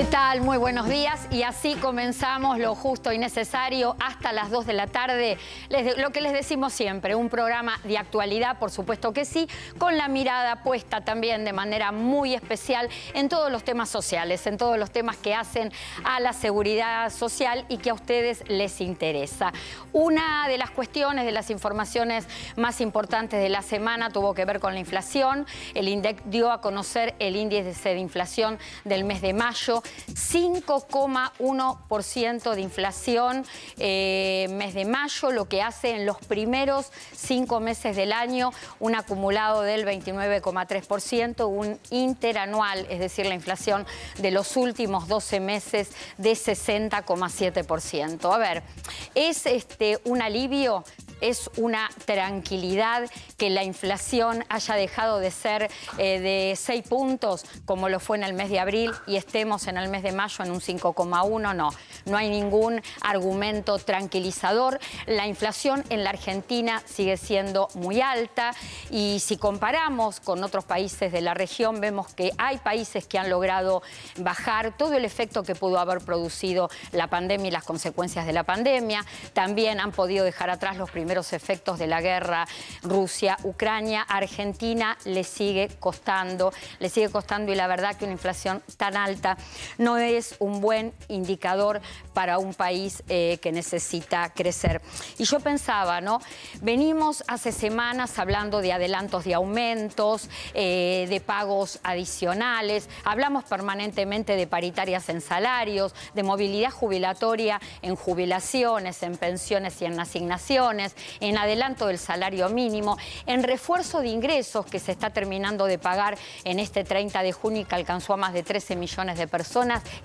¿Qué tal? Muy buenos días y así comenzamos lo justo y necesario hasta las 2 de la tarde. lo que les decimos siempre, un programa de actualidad, por supuesto que sí, con la mirada puesta también de manera muy especial en todos los temas sociales, en todos los temas que hacen a la seguridad social y que a ustedes les interesa. Una de las cuestiones, de las informaciones más importantes de la semana tuvo que ver con la inflación. El INDEC dio a conocer el índice de inflación del mes de mayo 5,1% de inflación eh, mes de mayo, lo que hace en los primeros cinco meses del año un acumulado del 29,3%, un interanual, es decir, la inflación de los últimos 12 meses de 60,7%. A ver, es este, un alivio es una tranquilidad que la inflación haya dejado de ser eh, de 6 puntos como lo fue en el mes de abril y estemos en el mes de mayo en un 5,1, no. No hay ningún argumento tranquilizador. La inflación en la Argentina sigue siendo muy alta y si comparamos con otros países de la región, vemos que hay países que han logrado bajar todo el efecto que pudo haber producido la pandemia y las consecuencias de la pandemia. También han podido dejar atrás los primeros efectos de la guerra Rusia-Ucrania. Argentina le sigue costando, le sigue costando y la verdad que una inflación tan alta no es un buen indicador para un país eh, que necesita crecer. Y yo pensaba, ¿no? Venimos hace semanas hablando de adelantos de aumentos, eh, de pagos adicionales, hablamos permanentemente de paritarias en salarios, de movilidad jubilatoria en jubilaciones, en pensiones y en asignaciones, en adelanto del salario mínimo, en refuerzo de ingresos que se está terminando de pagar en este 30 de junio y que alcanzó a más de 13 millones de personas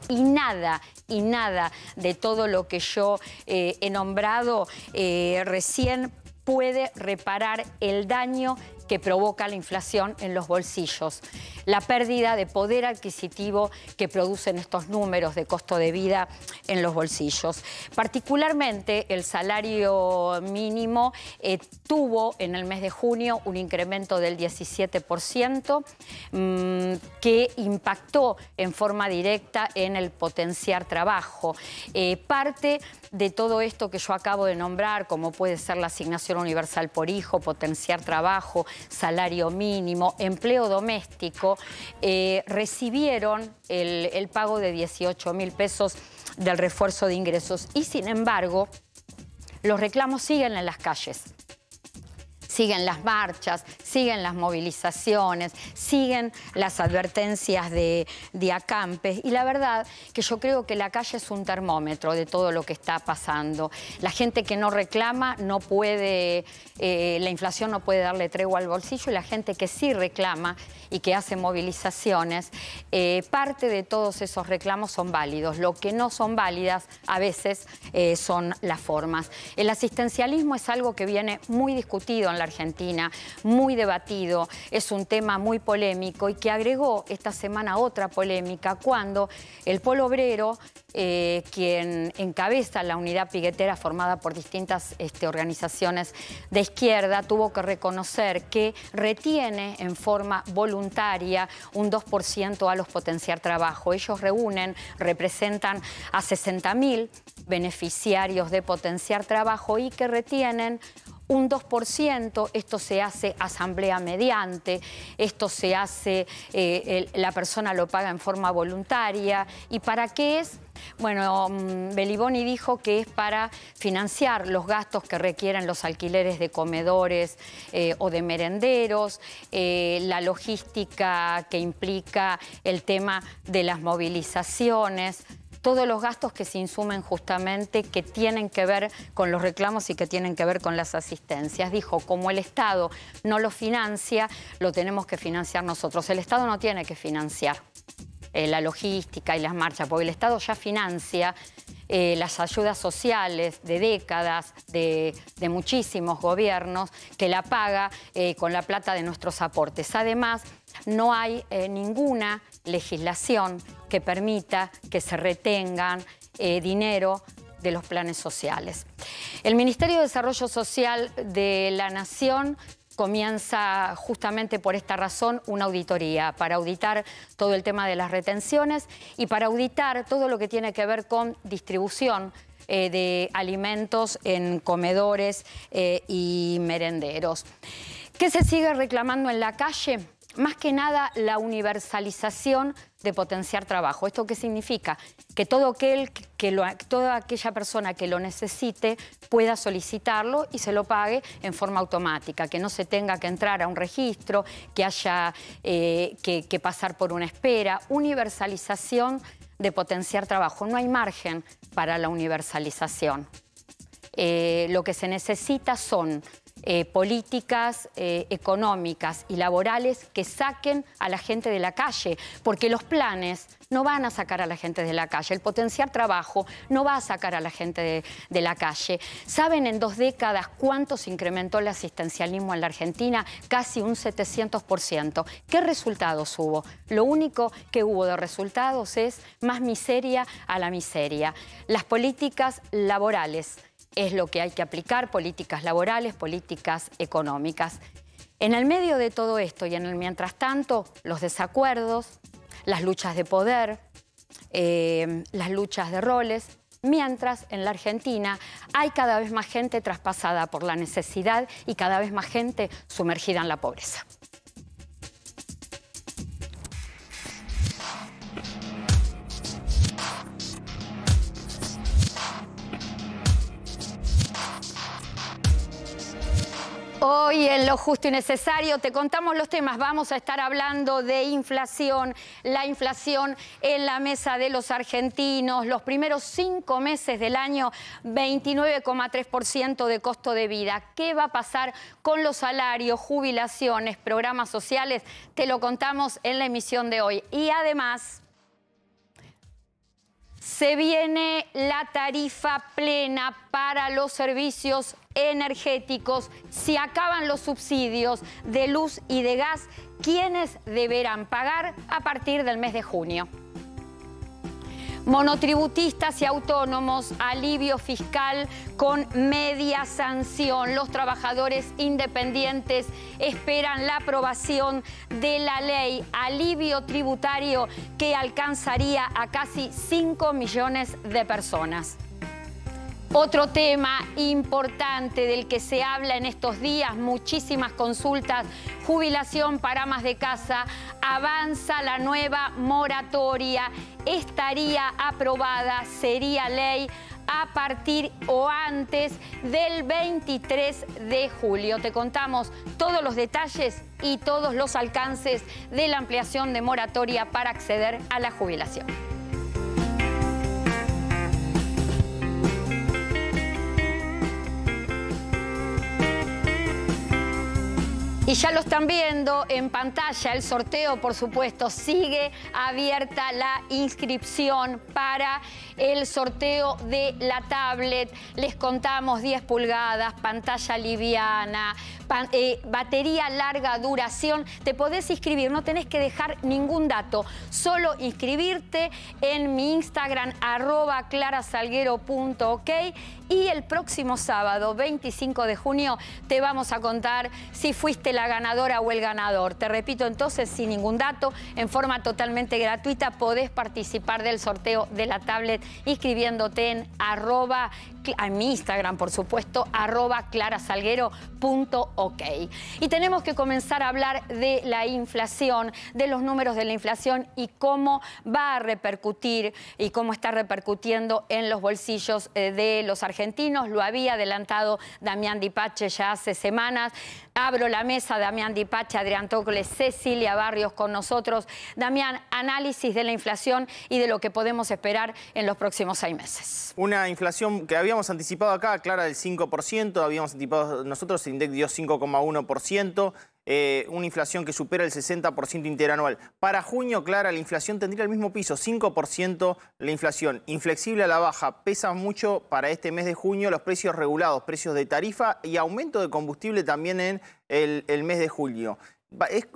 y nada, y nada de todo lo que yo eh, he nombrado eh, recién puede reparar el daño que provoca la inflación en los bolsillos, la pérdida de poder adquisitivo que producen estos números de costo de vida en los bolsillos. Particularmente el salario mínimo eh, tuvo en el mes de junio un incremento del 17% mm, que impactó en forma directa en el potenciar trabajo. Eh, parte de todo esto que yo acabo de nombrar, como puede ser la asignación universal por hijo, potenciar trabajo, salario mínimo, empleo doméstico, eh, recibieron el, el pago de 18 mil pesos del refuerzo de ingresos y sin embargo los reclamos siguen en las calles siguen las marchas, siguen las movilizaciones, siguen las advertencias de, acampes y la verdad que yo creo que la calle es un termómetro de todo lo que está pasando. La gente que no reclama no puede, eh, la inflación no puede darle tregua al bolsillo y la gente que sí reclama y que hace movilizaciones eh, parte de todos esos reclamos son válidos. Lo que no son válidas a veces eh, son las formas. El asistencialismo es algo que viene muy discutido en la Argentina, muy debatido, es un tema muy polémico y que agregó esta semana otra polémica cuando el polo obrero eh, quien encabeza la unidad piguetera formada por distintas este, organizaciones de izquierda, tuvo que reconocer que retiene en forma voluntaria un 2% a los potenciar trabajo. Ellos reúnen, representan a 60.000 beneficiarios de potenciar trabajo y que retienen un 2%, esto se hace asamblea mediante, esto se hace, eh, la persona lo paga en forma voluntaria. ¿Y para qué es? Bueno, mm, Beliboni dijo que es para financiar los gastos que requieren los alquileres de comedores eh, o de merenderos, eh, la logística que implica el tema de las movilizaciones, todos los gastos que se insumen justamente que tienen que ver con los reclamos y que tienen que ver con las asistencias. Dijo, como el Estado no lo financia, lo tenemos que financiar nosotros. El Estado no tiene que financiar eh, la logística y las marchas, porque el Estado ya financia eh, las ayudas sociales de décadas, de, muchísimos gobiernos, que la paga eh, con la plata de nuestros aportes. Además, no hay ninguna legislación que permita que se retengan eh, dinero de los planes sociales. El Ministerio de Desarrollo Social de la Nación comienza justamente por esta razón una auditoría, para auditar todo el tema de las retenciones y para auditar todo lo que tiene que ver con distribución eh, de alimentos en comedores eh, y merenderos. ¿Qué se sigue reclamando en la calle? más que nada la universalización de potenciar trabajo. ¿Esto qué significa? Que, todo aquel, que lo, toda aquella persona que lo necesite pueda solicitarlo y se lo pague en forma automática, que no se tenga que entrar a un registro, que haya eh, que, pasar por una espera. Universalización de potenciar trabajo. No hay margen para la universalización. Eh, lo que se necesita son eh, políticas eh, económicas y laborales que saquen a la gente de la calle, porque los planes no van a sacar a la gente de la calle, el potenciar trabajo no va a sacar a la gente de, de la calle. ¿Saben en dos décadas cuánto se incrementó el asistencialismo en la Argentina? Casi un 700%. ¿Qué resultados hubo? Lo único que hubo de resultados es más miseria a la miseria. Las políticas laborales es lo que hay que aplicar, políticas laborales, políticas económicas. En el medio de todo esto y en el mientras tanto, los desacuerdos, las luchas de poder, eh, las luchas de roles, mientras en la Argentina hay cada vez más gente traspasada por la necesidad y cada vez más gente sumergida en la pobreza. Hoy en Lo Justo y Necesario te contamos los temas. Vamos a estar hablando de inflación, la inflación en la mesa de los argentinos, los primeros cinco meses del año, 29,3% de costo de vida. ¿Qué va a pasar con los salarios, jubilaciones, programas sociales? Te lo contamos en la emisión de hoy. Y además... Se viene la tarifa plena para los servicios energéticos. Si acaban los subsidios de luz y de gas, ¿quiénes deberán pagar a partir del mes de junio? monotributistas y autónomos, alivio fiscal con media sanción. Los trabajadores independientes esperan la aprobación de la ley alivio tributario que alcanzaría a casi 5 millones de personas. Otro tema importante del que se habla en estos días, muchísimas consultas, jubilación para amas de casa, avanza la nueva moratoria estaría aprobada, sería ley a partir o antes del 23 de julio. Te contamos todos los detalles y todos los alcances de la ampliación de moratoria para acceder a la jubilación. Y ya lo están viendo en pantalla, el sorteo, por supuesto, sigue abierta la inscripción para el sorteo de la tablet. Les contamos 10 pulgadas, pantalla liviana, eh, batería larga duración. Te podés inscribir, no tenés que dejar ningún dato, solo inscribirte en mi Instagram, arroba clarasalguero.ok y el próximo sábado, 25 de junio, te vamos a contar si fuiste la ganadora o el ganador. Te repito entonces, sin ningún dato, en forma totalmente gratuita, podés participar del sorteo de la tablet inscribiéndote en arroba a mi Instagram, por supuesto, arroba clarasalguero.ok. Y tenemos que comenzar a hablar de la inflación, de los números de la inflación y cómo va a repercutir y cómo está repercutiendo en los bolsillos eh, de los argentinos. Lo había adelantado Damián Dipache ya hace semanas. Abro la mesa, Damián Dipache, Adrián Tocles, Cecilia Barrios con nosotros. Damián, análisis de la inflación y de lo que podemos esperar en los próximos seis meses. Una inflación que había Hemos anticipado acá, Clara del 5%, habíamos anticipado nosotros, el INDEC dio 5,1%, eh, una inflación que supera el 60% interanual. Para junio, Clara, la inflación tendría el mismo piso, 5% la inflación, inflexible a la baja, pesa mucho para este mes de junio los precios regulados, precios de tarifa y aumento de combustible también en el mes de julio.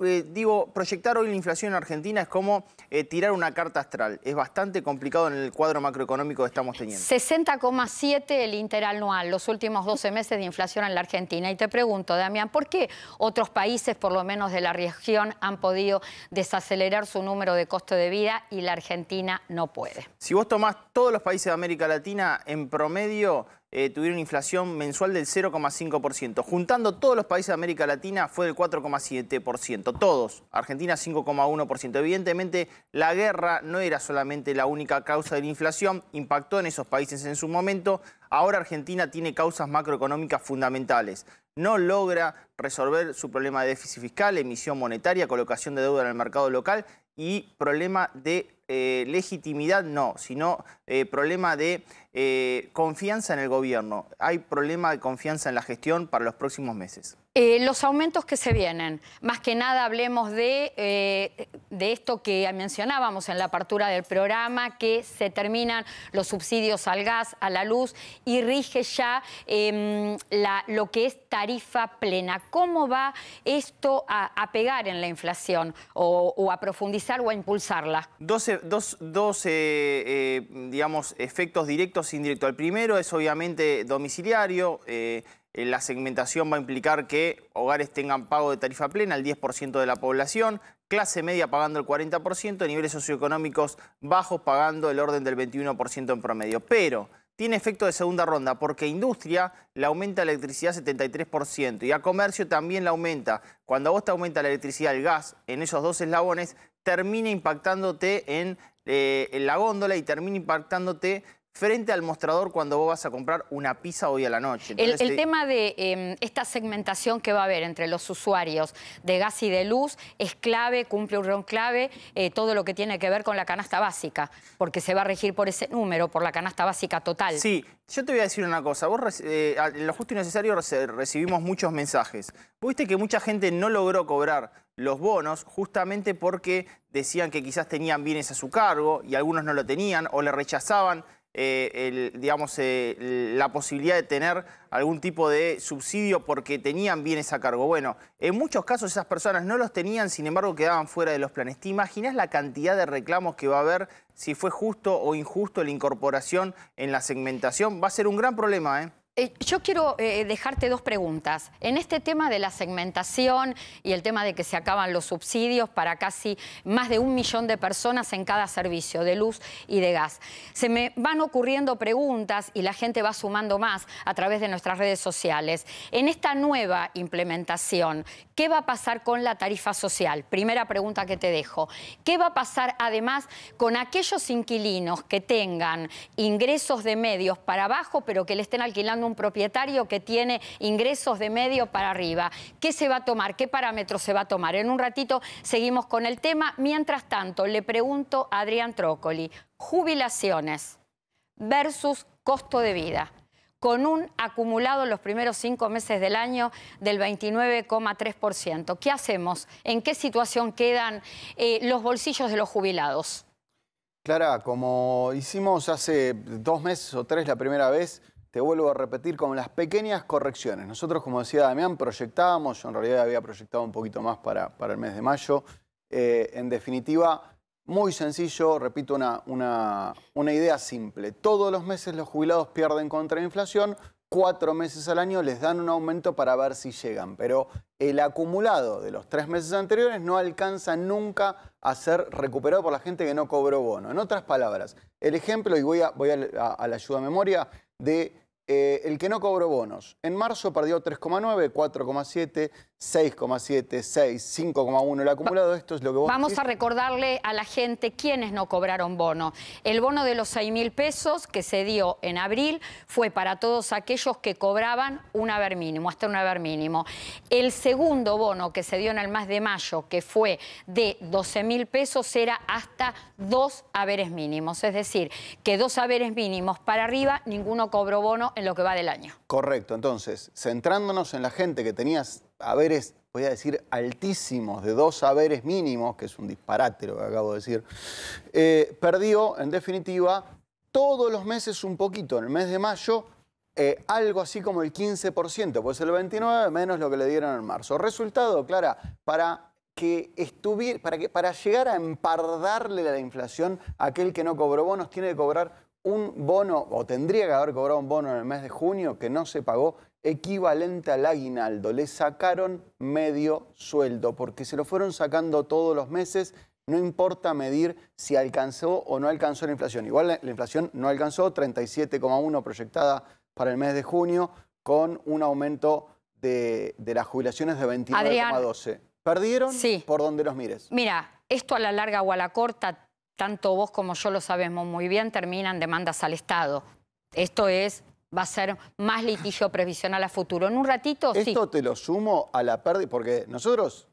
Eh, digo, proyectar hoy la inflación en Argentina es como eh, tirar una carta astral. Es bastante complicado en el cuadro macroeconómico que estamos teniendo. 60,7 el interanual, los últimos 12 meses de inflación en la Argentina. Y te pregunto, Damián, ¿por qué otros países, por lo menos de la región, han podido desacelerar su número de costo de vida y la Argentina no puede? Si vos tomás todos los países de América Latina, en promedio eh, tuvieron inflación mensual del 0,5%. Juntando todos los países de América Latina fue del 4,7%. Todos. Argentina 5,1%. Evidentemente la guerra no era solamente la única causa de la inflación, impactó en esos países en su momento. Ahora Argentina tiene causas macroeconómicas fundamentales. No logra resolver su problema de déficit fiscal, emisión monetaria, colocación de deuda en el mercado local y problema de eh, legitimidad, no, sino eh, problema de eh, confianza en el gobierno. ¿Hay problema de confianza en la gestión para los próximos meses? Eh, los aumentos que se vienen, más que nada hablemos de, eh, de esto que mencionábamos en la apertura del programa, que se terminan los subsidios al gas, a la luz y rige ya em, lo que es tarifa plena. ¿Cómo va esto a, pegar en la inflación o, a profundizar o a impulsarla? dos, digamos, efectos directos indirecto. indirectos. El primero es obviamente domiciliario. Eh, eh, la segmentación va a implicar que hogares tengan pago de tarifa plena al 10% de la población, clase media pagando el 40%, niveles socioeconómicos bajos pagando el orden del 21% en promedio. Pero tiene efecto de segunda ronda porque industria le aumenta la electricidad 73% y a comercio también la aumenta. Cuando a vos te aumenta la electricidad, el gas, en esos dos eslabones, termina impactándote en, eh, en la góndola y termina impactándote frente al mostrador cuando vos vas a comprar una pizza hoy a la noche. el, tema de em, esta segmentación que va a haber entre los usuarios de gas y de luz es clave, cumple un rol clave, eh, todo lo que tiene que ver con la canasta básica, porque se va a regir por ese número, por la canasta básica total. Sí, yo te voy a decir una cosa, vos en eh, lo justo y necesario recibimos muchos mensajes. Viste que mucha gente no logró cobrar los bonos justamente porque decían que quizás tenían bienes a su cargo y algunos no lo tenían o le rechazaban eh, el, digamos, eh, la posibilidad de tener algún tipo de subsidio porque tenían bienes a cargo. Bueno, en muchos casos esas personas no los tenían, sin embargo quedaban fuera de los planes. ¿Te imaginas la cantidad de reclamos que va a haber si fue justo o injusto la incorporación en la segmentación? Va a ser un gran problema, ¿eh? Eh, yo quiero eh, dejarte dos preguntas. En este tema de la segmentación y el tema de que se acaban los subsidios para casi más de un millón de personas en cada servicio de luz y de gas, se me van ocurriendo preguntas y la gente va sumando más a través de nuestras redes sociales. En esta nueva implementación, ¿qué va a pasar con la tarifa social? Primera pregunta que te dejo. ¿Qué va a pasar además con aquellos inquilinos que tengan ingresos de medios para abajo pero que le estén alquilando un un propietario que tiene ingresos de medio para arriba. ¿Qué se va a tomar? ¿Qué parámetros se va a tomar? En un ratito seguimos con el tema. Mientras tanto, le pregunto a Adrián Trócoli, jubilaciones versus costo de vida con un acumulado en los primeros cinco meses del año del 29,3%. ¿Qué hacemos? ¿En qué situación quedan eh, los bolsillos de los jubilados? Clara, como hicimos hace dos meses o tres la primera vez, te vuelvo a repetir, con las pequeñas correcciones. Nosotros, como decía Damián, proyectábamos, yo en realidad había proyectado un poquito más para, para el mes de mayo. Eh, en definitiva, muy sencillo, repito, una, una, una, idea simple. Todos los meses los jubilados pierden contra la inflación, cuatro meses al año les dan un aumento para ver si llegan, pero el acumulado de los tres meses anteriores no alcanza nunca a ser recuperado por la gente que no cobró bono. En otras palabras, el ejemplo, y voy a, voy a, la ayuda a memoria, de eh, el que no cobró bonos. En marzo perdió 3,9, 4,7, 6,7, 6, 5,1. El acumulado de esto es lo que vos Vamos a recordarle a la gente quiénes no cobraron bono. El bono de los 6 mil pesos que se dio en abril fue para todos aquellos que cobraban un haber mínimo, hasta un haber mínimo. El segundo bono que se dio en el mes de mayo, que fue de 12 mil pesos, era hasta dos haberes mínimos. Es decir, que dos haberes mínimos para arriba, ninguno cobró bono en lo que va del año. Correcto, entonces, centrándonos en la gente que tenía haberes, voy a decir, altísimos, de dos haberes mínimos, que es un disparate lo que acabo de decir, eh, perdió, en definitiva, todos los meses un poquito. En el mes de mayo, eh, algo así como el 15%, pues el 29% menos lo que le dieron en marzo. Resultado, Clara, para que estuviera, para, que, para llegar a empardarle la inflación, aquel que no cobró bonos tiene que cobrar un bono, o tendría que haber cobrado un bono en el mes de junio que no se pagó, equivalente al aguinaldo. Le sacaron medio sueldo, porque se lo fueron sacando todos los meses. No importa medir si alcanzó o no alcanzó la inflación. Igual la, inflación no alcanzó, 37,1 proyectada para el mes de junio, con un aumento de, de las jubilaciones de 29,12. ¿Perdieron? Sí. Por donde los mires. Mira, esto a la larga o a la corta tanto vos como yo lo sabemos muy bien, terminan demandas al Estado. Esto es, va a ser más litigio previsional a futuro. En un ratito, Esto sí. Esto te lo sumo a la pérdida, porque nosotros,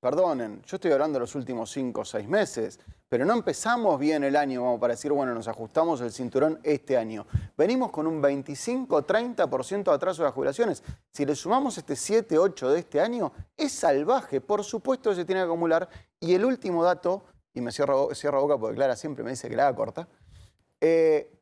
perdonen, yo estoy hablando de los últimos cinco o seis meses, pero no empezamos bien el año para decir, bueno, nos ajustamos el cinturón este año. Venimos con un 25-30% de atraso de las jubilaciones. Si le sumamos este 7-8 de este año, es salvaje. Por supuesto se tiene que acumular. Y el último dato y me cierro, boca porque Clara siempre me dice que la haga corta. Eh,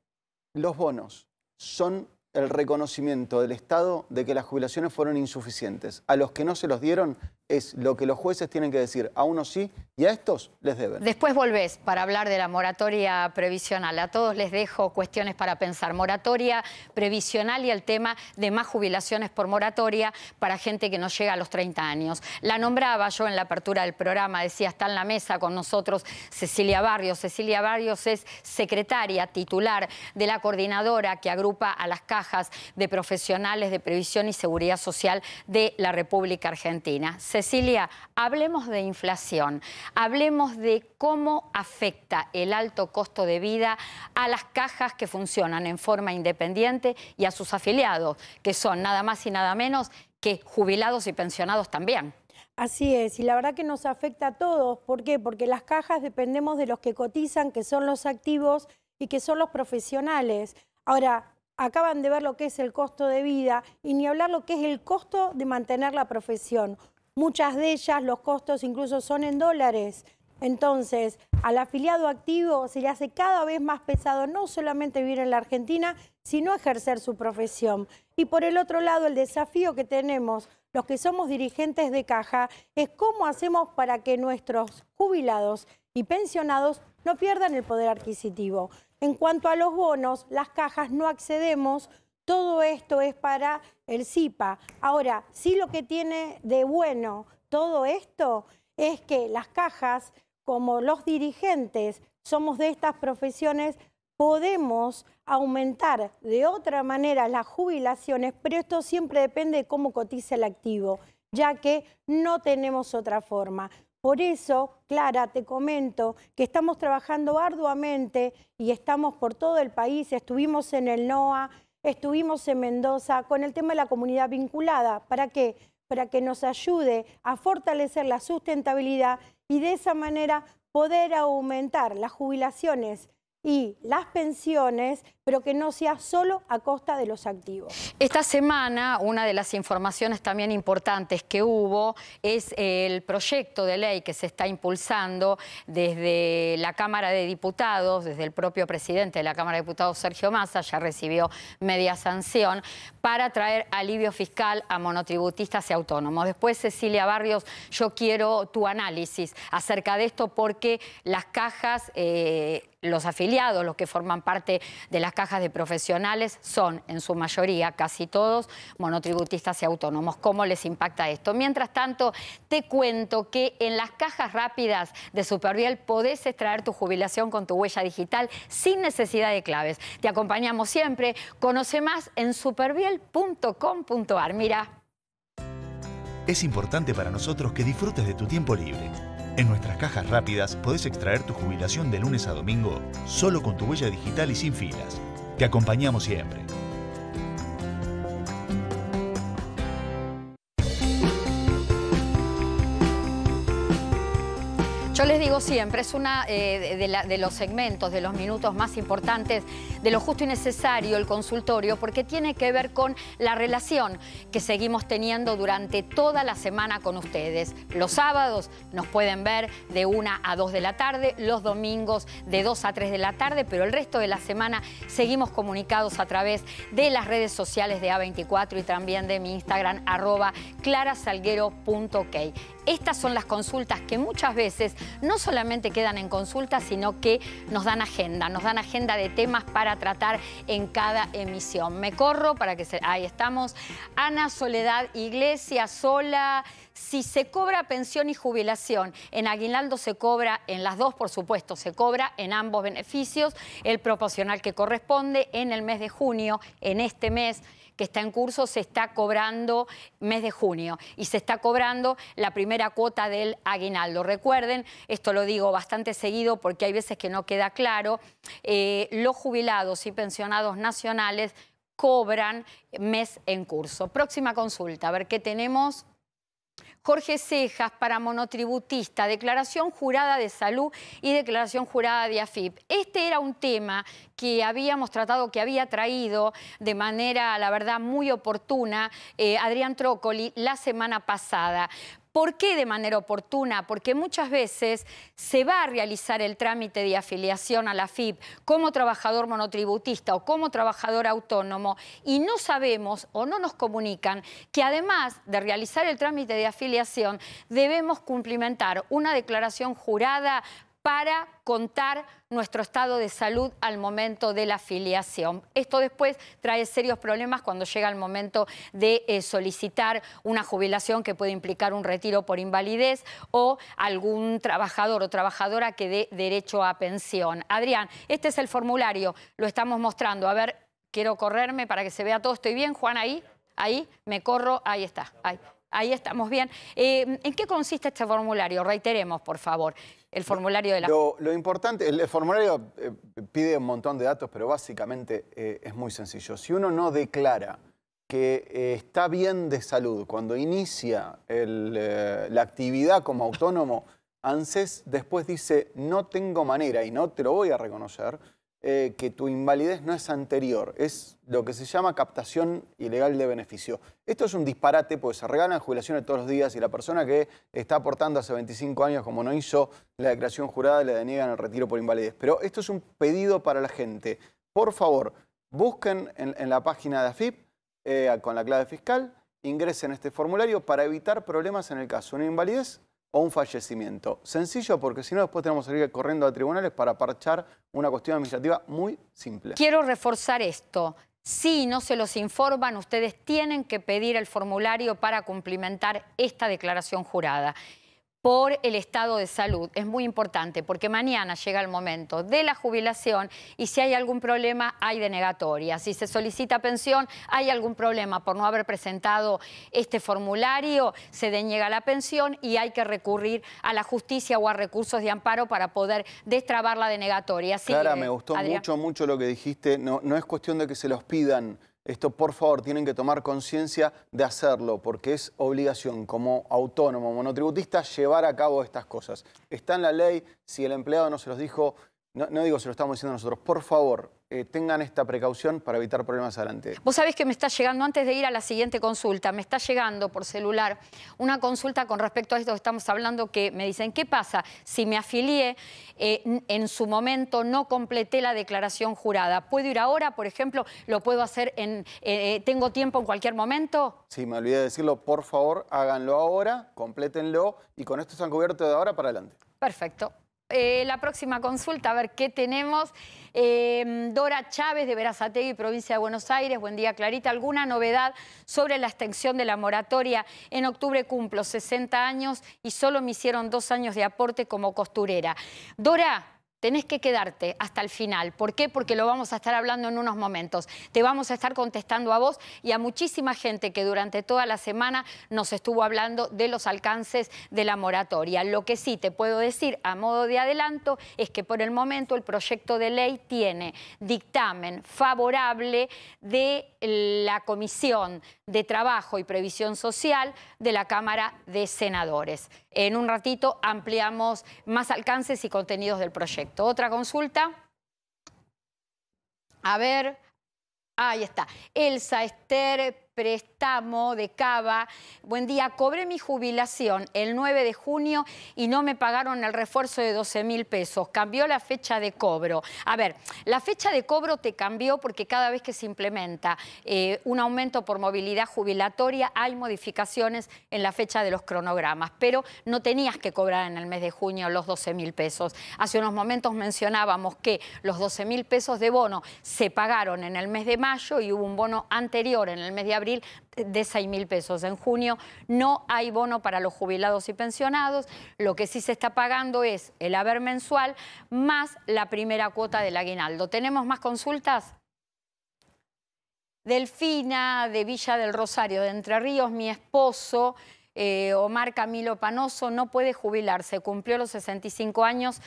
los bonos son el reconocimiento del Estado de que las jubilaciones fueron insuficientes. A los que no se los dieron es lo que los jueces tienen que decir. A unos sí y a estos les deben. Después volvés para hablar de la moratoria previsional. A todos les dejo cuestiones para pensar. Moratoria previsional y el tema de más jubilaciones por moratoria para gente que no llega a los 30 años. La nombraba yo en la apertura del programa, decía, está en la mesa con nosotros Cecilia Barrios. Cecilia Barrios es secretaria titular de la coordinadora que agrupa a las cajas de profesionales de previsión y seguridad social de la República Argentina. Cecilia, hablemos de inflación, hablemos de cómo afecta el alto costo de vida a las cajas que funcionan en forma independiente y a sus afiliados, que son nada más y nada menos que jubilados y pensionados también. Así es, y la verdad que nos afecta a todos. ¿Por qué? Porque las cajas dependemos de los que cotizan, que son los activos y que son los profesionales. Ahora, acaban de ver lo que es el costo de vida y ni hablar lo que es el costo de mantener la profesión. Muchas de ellas los costos incluso son en dólares. Entonces, al afiliado activo se le hace cada vez más pesado no solamente vivir en la Argentina, sino ejercer su profesión. Y por el otro lado, el desafío que tenemos los que somos dirigentes de caja es cómo hacemos para que nuestros jubilados y pensionados no pierdan el poder adquisitivo. En cuanto a los bonos, las cajas no accedemos, todo esto es para el CIPA. Ahora, sí lo que tiene de bueno todo esto es que las cajas, como los dirigentes, somos de estas profesiones, podemos aumentar de otra manera las jubilaciones, pero esto siempre depende de cómo cotiza el activo, ya que no tenemos otra forma. Por eso, Clara, te comento que estamos trabajando arduamente y estamos por todo el país, estuvimos en el NOA, estuvimos en Mendoza con el tema de la comunidad vinculada. ¿Para qué? Para que nos ayude a fortalecer la sustentabilidad y de esa manera poder aumentar las jubilaciones y las pensiones pero que no sea solo a costa de los activos. Esta semana, una de las informaciones también importantes que hubo es el proyecto de ley que se está impulsando desde la Cámara de Diputados, desde el propio presidente de la Cámara de Diputados, Sergio Massa, ya recibió media sanción, para traer alivio fiscal a monotributistas y autónomos. Después, Cecilia Barrios, yo quiero tu análisis acerca de esto porque las cajas... Eh, los afiliados, los que forman parte de las cajas de profesionales son, en su mayoría, casi todos, monotributistas y autónomos. ¿Cómo les impacta esto? Mientras tanto, te cuento que en las cajas rápidas de Superviel podés extraer tu jubilación con tu huella digital sin necesidad de claves. Te acompañamos siempre. Conoce más en superviel.com.ar. Mira. Es importante para nosotros que disfrutes de tu tiempo libre. En nuestras cajas rápidas podés extraer tu jubilación de lunes a domingo solo con tu huella digital y sin filas. Te acompañamos siempre. Yo les digo siempre, es uno eh, de, de, los segmentos, de los minutos más importantes de lo justo y necesario el consultorio porque tiene que ver con la relación que seguimos teniendo durante toda la semana con ustedes. Los sábados nos pueden ver de 1 a 2 de la tarde, los domingos de 2 a 3 de la tarde, pero el resto de la semana seguimos comunicados a través de las redes sociales de A24 y también de mi Instagram arroba clarasalguero.key. Estas son las consultas que muchas veces no solamente quedan en consulta, sino que nos dan agenda, nos dan agenda de temas para tratar en cada emisión. Me corro para que se... Ahí estamos. Ana Soledad Iglesia, sola. Si se cobra pensión y jubilación, en aguinaldo se cobra, en las dos por supuesto, se cobra en ambos beneficios, el proporcional que corresponde en el mes de junio, en este mes que está en curso se está cobrando mes de junio y se está cobrando la primera cuota del aguinaldo. Recuerden, esto lo digo bastante seguido porque hay veces que no queda claro, eh, los jubilados y pensionados nacionales cobran mes en curso. Próxima consulta, a ver qué tenemos. Jorge Cejas para monotributista, declaración jurada de salud y declaración jurada de AFIP. Este era un tema que habíamos tratado, que había traído de manera, la verdad, muy oportuna eh, Adrián Trócoli la semana pasada. ¿Por qué de manera oportuna? Porque muchas veces se va a realizar el trámite de afiliación a la FIP como trabajador monotributista o como trabajador autónomo y no sabemos o no nos comunican que además de realizar el trámite de afiliación debemos cumplimentar una declaración jurada para contar nuestro estado de salud al momento de la afiliación. Esto después trae serios problemas cuando llega el momento de eh, solicitar una jubilación que puede implicar un retiro por invalidez o algún trabajador o trabajadora que dé derecho a pensión. Adrián, este es el formulario, lo estamos mostrando. A ver, quiero correrme para que se vea todo. ¿Estoy bien, Juan, ahí? Ahí, me corro, ahí está. Ahí. Ahí estamos bien. Eh, ¿En qué consiste este formulario? Reiteremos, por favor, el formulario de la... Lo, lo importante, el, formulario eh, pide un montón de datos, pero básicamente eh, es muy sencillo. Si uno no declara que está bien de salud cuando inicia la actividad como autónomo, ANSES después dice, no tengo manera y no te lo voy a reconocer, eh, que tu invalidez no es anterior, es lo que se llama captación ilegal de beneficio. Esto es un disparate porque se regalan jubilaciones todos los días y la persona que está aportando hace 25 años, como no hizo la declaración jurada, le deniegan el retiro por invalidez. Pero esto es un pedido para la gente. Por favor, busquen en, la página de AFIP eh, con la clave fiscal, ingresen este formulario para evitar problemas en el caso de una invalidez o un fallecimiento. Sencillo porque si no después tenemos que ir corriendo a tribunales para parchar una cuestión administrativa muy simple. Quiero reforzar esto. Si no se los informan, ustedes tienen que pedir el formulario para cumplimentar esta declaración jurada por el estado de salud. Es muy importante porque mañana llega el momento de la jubilación y si hay algún problema hay denegatoria. Si se solicita pensión, hay algún problema por no haber presentado este formulario, se deniega la pensión y hay que recurrir a la justicia o a recursos de amparo para poder destrabar la denegatoria. Clara, me gustó mucho, mucho lo que dijiste. No, no es cuestión de que se los pidan esto, por favor, tienen que tomar conciencia de hacerlo, porque es obligación como autónomo, monotributista, llevar a cabo estas cosas. Está en la ley, si el empleado no se los dijo, no, digo se lo estamos diciendo nosotros, por favor, eh, tengan esta precaución para evitar problemas adelante. Vos sabés que me está llegando, antes de ir a la siguiente consulta, me está llegando por celular una consulta con respecto a esto que estamos hablando que me dicen, ¿qué pasa si me afilié, eh, en su momento no completé la declaración jurada? ¿Puedo ir ahora, por ejemplo? ¿Lo puedo hacer en... Eh, ¿Tengo tiempo en cualquier momento? Sí, me olvidé de decirlo, por favor, háganlo ahora, complétenlo y con esto se han cubiertos de ahora para adelante. Perfecto. Eh, la próxima consulta, a ver qué tenemos. Em, Dora Chávez de Verazategui, provincia de Buenos Aires. Buen día, Clarita. ¿Alguna novedad sobre la extensión de la moratoria? En octubre cumplo 60 años y solo me hicieron dos años de aporte como costurera. Dora, tenés que quedarte hasta el final. ¿Por qué? Porque lo vamos a estar hablando en unos momentos. Te vamos a estar contestando a vos y a muchísima gente que durante toda la semana nos estuvo hablando de los alcances de la moratoria. Lo que sí te puedo decir a modo de adelanto es que por el momento el proyecto de ley tiene dictamen favorable de la Comisión de Trabajo y Previsión Social de la Cámara de Senadores. En un ratito ampliamos más alcances y contenidos del proyecto. Otra consulta. A ver. Ahí está. Elsa Esther préstamo de Cava. Buen día, cobré mi jubilación el 9 de junio y no me pagaron el refuerzo de 12 mil pesos. Cambió la fecha de cobro. A ver, la fecha de cobro te cambió porque cada vez que se implementa eh, un aumento por movilidad jubilatoria hay modificaciones en la fecha de los cronogramas, pero no tenías que cobrar en el mes de junio los 12 mil pesos. Hace unos momentos mencionábamos que los 12 mil pesos de bono se pagaron en el mes de mayo y hubo un bono anterior en el mes de abril de 6 mil pesos. En junio no hay bono para los jubilados y pensionados. Lo que sí se está pagando es el haber mensual más la primera cuota del aguinaldo. ¿Tenemos más consultas? Delfina de Villa del Rosario, de Entre Ríos, mi esposo. Eh, Omar Camilo Panoso no puede jubilarse, cumplió los 65 años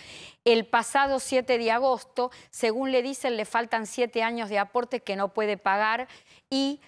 el pasado 7 de agosto, según le dicen le faltan 7 años de aporte que no puede pagar y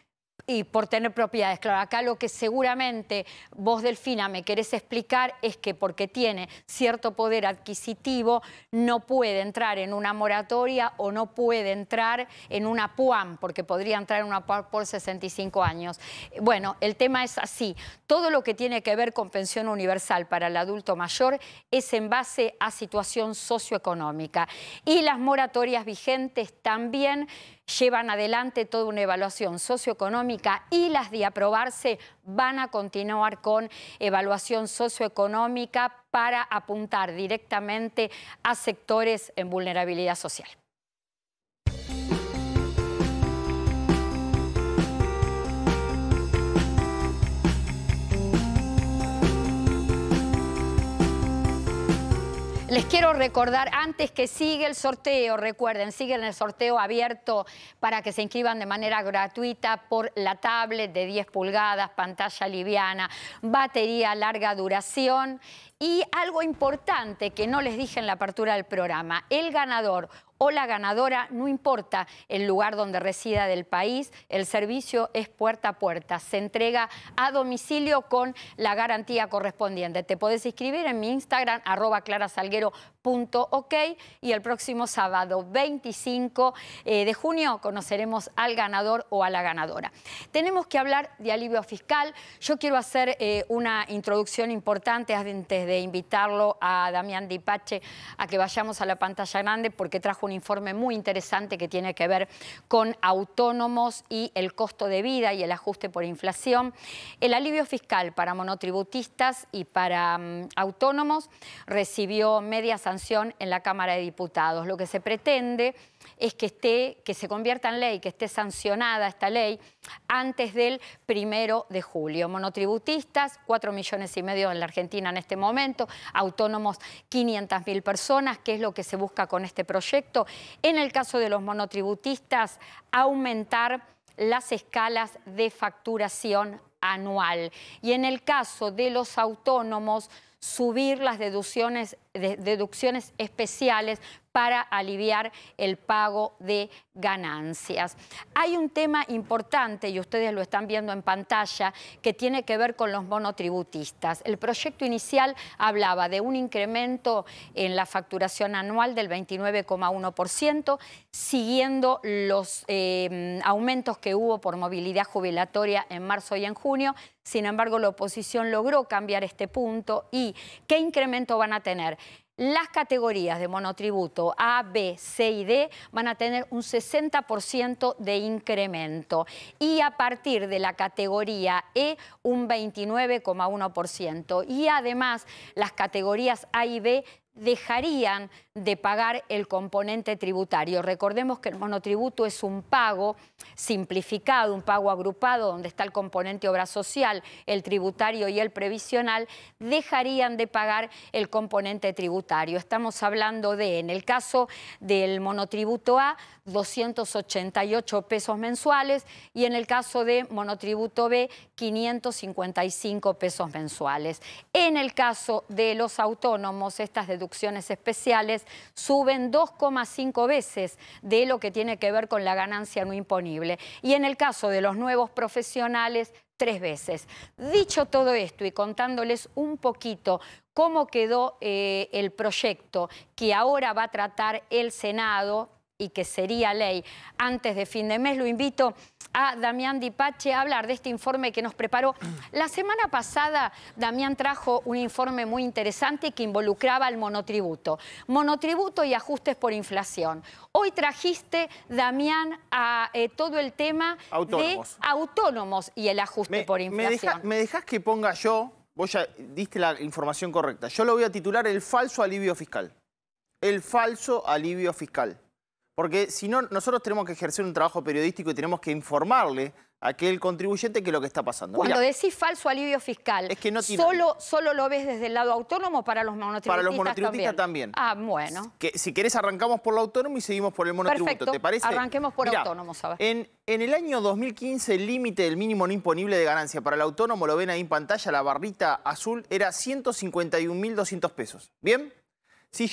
y por tener propiedades. Claro, acá lo que seguramente vos, Delfina, me querés explicar es que porque tiene cierto poder adquisitivo, no puede entrar en una moratoria o no puede entrar en una PUAM, porque podría entrar en una PUAM por 65 años. Bueno, el tema es así. Todo lo que tiene que ver con pensión universal para el adulto mayor es en base a situación socioeconómica. Y las moratorias vigentes también llevan adelante toda una evaluación socioeconómica y las de aprobarse van a continuar con evaluación socioeconómica para apuntar directamente a sectores en vulnerabilidad social. Les quiero recordar, antes que siga el sorteo, recuerden, siguen el sorteo abierto para que se inscriban de manera gratuita por la tablet de 10 pulgadas, pantalla liviana, batería larga duración y algo importante que no les dije en la apertura del programa, el ganador o la ganadora, no importa el lugar donde resida del país, el servicio es puerta a puerta, se entrega a domicilio con la garantía correspondiente. Te podés inscribir en mi Instagram, arroba clarasalguero OK y el próximo sábado 25 eh, de junio conoceremos al ganador o a la ganadora. Tenemos que hablar de alivio fiscal. Yo quiero hacer eh, una introducción importante antes de invitarlo a Damián Dipache a que vayamos a la pantalla grande porque trajo un informe muy interesante que tiene que ver con autónomos y el costo de vida y el ajuste por inflación. El alivio fiscal para monotributistas y para mm, autónomos recibió medias sanción en la Cámara de Diputados. Lo que se pretende es que, esté, que se convierta en ley, que esté sancionada esta ley antes del primero de julio. Monotributistas, 4 millones y medio en la Argentina en este momento, autónomos 500 mil personas, que es lo que se busca con este proyecto. En el caso de los monotributistas, aumentar las escalas de facturación anual. Y en el caso de los autónomos, subir las deducciones deducciones especiales para aliviar el pago de ganancias. Hay un tema importante, y ustedes lo están viendo en pantalla, que tiene que ver con los monotributistas. El proyecto inicial hablaba de un incremento en la facturación anual del 29,1%, siguiendo los em, aumentos que hubo por movilidad jubilatoria en marzo y en junio. Sin embargo, la oposición logró cambiar este punto y ¿qué incremento van a tener? Las categorías de monotributo A, B, C y D van a tener un 60% de incremento y a partir de la categoría E un 29,1%. Y además las categorías A y B dejarían de pagar el componente tributario. Recordemos que el monotributo es un pago simplificado, un pago agrupado donde está el componente obra social, el tributario y el previsional, dejarían de pagar el componente tributario. Estamos hablando de, en el caso del monotributo A, 288 pesos mensuales y en el caso de monotributo B, 555 pesos mensuales. En el caso de los autónomos, estas deducciones especiales, suben 2,5 veces de lo que tiene que ver con la ganancia no imponible. Y en el caso de los nuevos profesionales, tres veces. Dicho todo esto y contándoles un poquito cómo quedó eh, el proyecto que ahora va a tratar el Senado, y que sería ley. Antes de fin de mes lo invito a Damián Dipache a hablar de este informe que nos preparó. La semana pasada Damián trajo un informe muy interesante que involucraba el monotributo. Monotributo y ajustes por inflación. Hoy trajiste, Damián, a eh, todo el tema de autónomos y el ajuste por inflación. ¿Me, dejas que ponga yo? Vos ya diste la información correcta. Yo lo voy a titular el falso alivio fiscal. El falso alivio fiscal. Porque si no, nosotros tenemos que ejercer un trabajo periodístico y tenemos que informarle a aquel contribuyente que es lo que está pasando. Cuando decís falso alivio fiscal, es que no solo, solo lo ves desde el lado autónomo para los monotributistas Para los monotributistas también. Ah, bueno. Que, si querés arrancamos por lo autónomo y seguimos por el monotributo, ¿te parece? arranquemos por autónomo, ¿sabes? En, en el año 2015 el límite del mínimo no imponible de ganancia para el autónomo, lo ven ahí en pantalla, la barrita azul, era 151.200 pesos. ¿Bien? Si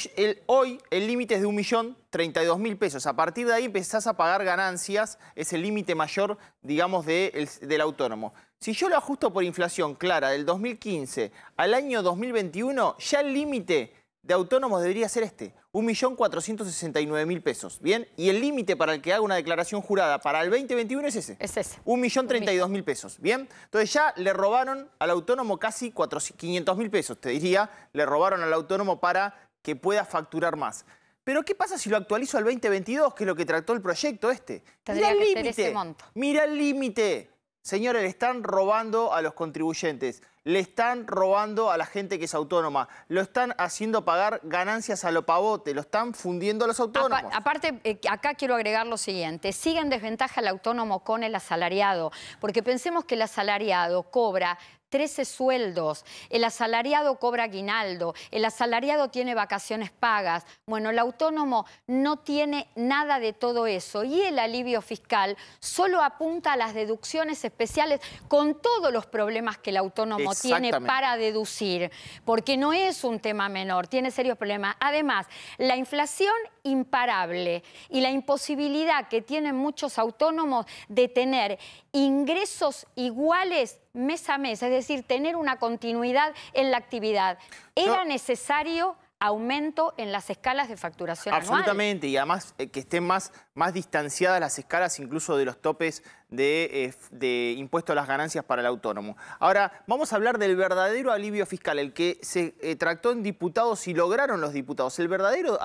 hoy el límite es de 1.032.000 pesos, a partir de ahí empezás a pagar ganancias, es el límite mayor, digamos, del autónomo. Si yo lo ajusto por inflación clara del 2015 al año 2021, ya el límite de autónomos debería ser este, 1.469.000 pesos, ¿bien? Y el límite para el que haga una declaración jurada para el 2021 es ese. Es ese. 1.032.000 pesos, ¿bien? Entonces ya le robaron al autónomo casi 500.000 pesos, te diría, le robaron al autónomo para que pueda facturar más. Pero ¿qué pasa si lo actualizo al 2022, que es lo que trató el proyecto este? mira el límite. Mira el límite. Señores, le están robando a los contribuyentes le están robando a la gente que es autónoma, lo están haciendo pagar ganancias a lo pavote, lo están fundiendo a los autónomos. aparte, eh, acá quiero agregar lo siguiente, sigue en desventaja el autónomo con el asalariado, porque pensemos que el asalariado cobra 13 sueldos, el asalariado cobra aguinaldo, el asalariado tiene vacaciones pagas. Bueno, el autónomo no tiene nada de todo eso y el alivio fiscal solo apunta a las deducciones especiales con todos los problemas que el autónomo tiene para deducir, porque no es un tema menor, tiene serios problemas. Además, la inflación imparable y la imposibilidad que tienen muchos autónomos de tener ingresos iguales mes a mes, es decir, tener una continuidad en la actividad. ¿Era necesario? aumento en las escalas de facturación Absolutamente, y además eh, que estén más, más distanciadas las escalas incluso de los topes de, impuestos eh, impuesto a las ganancias para el autónomo. Ahora, vamos a hablar del verdadero alivio fiscal, el que se eh, tractó en diputados y lograron los diputados. El verdadero,